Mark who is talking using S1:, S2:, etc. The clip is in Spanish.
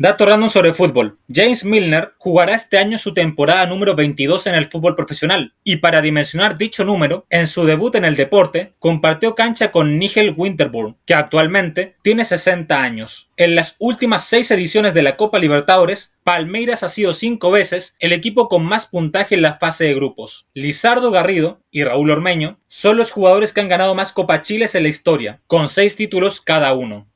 S1: Dato random sobre fútbol. James Milner jugará este año su temporada número 22 en el fútbol profesional y para dimensionar dicho número, en su debut en el deporte, compartió cancha con Nigel Winterburn, que actualmente tiene 60 años. En las últimas seis ediciones de la Copa Libertadores, Palmeiras ha sido cinco veces el equipo con más puntaje en la fase de grupos. Lizardo Garrido y Raúl Ormeño son los jugadores que han ganado más Copa Chiles en la historia, con seis títulos cada uno.